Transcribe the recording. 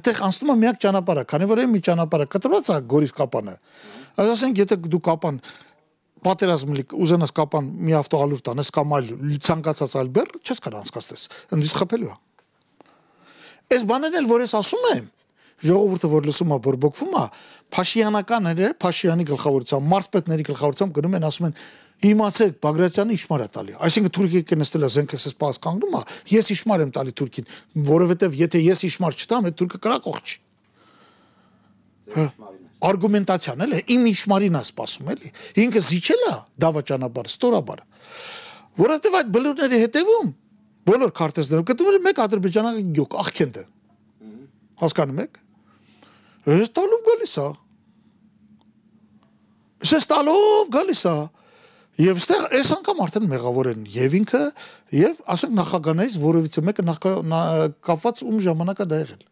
այդտեղ անցնում է միակ ճանապարհը, քանի որ այն մի ճանապարհը կտրված է Գորիս կապանը։ Այս ասենք, եթե դու կապան պատերազմ լիք ուզենաս կապան մի ավտոալուր տանես կամ այլ ցանկացած այլ բեռ, չես կարող անցկացնես։ Ընդից խփելու է։ Այս բաներն էլ որ ես ասում եմ, ժողովուրդը որ լսում է բորբոքվում է, Փաշյանականները, Փաշյանի գլխավորությամբ, մարզպետների գլխավորությամբ գնում են ասում են Իմացեք, Բագրատյանը իշմար է տալի։ Այսինքն Թուրքիա կնստել է զենքը ասես պասկանգնում է, ես իշմար եմ տալի Թուրքին, որովհետև եթե ես իշմար չտամ, այդ Թուրքը կրակող չի։ Հա արգումենտացիան էլ է իմ իշմարին է սпасում էլի ինքը զիջել է դավաճանաբար ստորաբար որովհետև այդ բլուրների հետևում բոլոր քարտեզներով գտնվում է մեկ ադրբեջանական գյուղ աղքենդը հասկանում եք Ես տալով գալիս է։ Ես տալով գալիս է։ Եվ ստեղ այս անգամ արդեն մեղավոր են եւ ինքը եւ ասենք նախագահներից որևիցե մեկը նախ կապված ում ժամանակա դա եղել։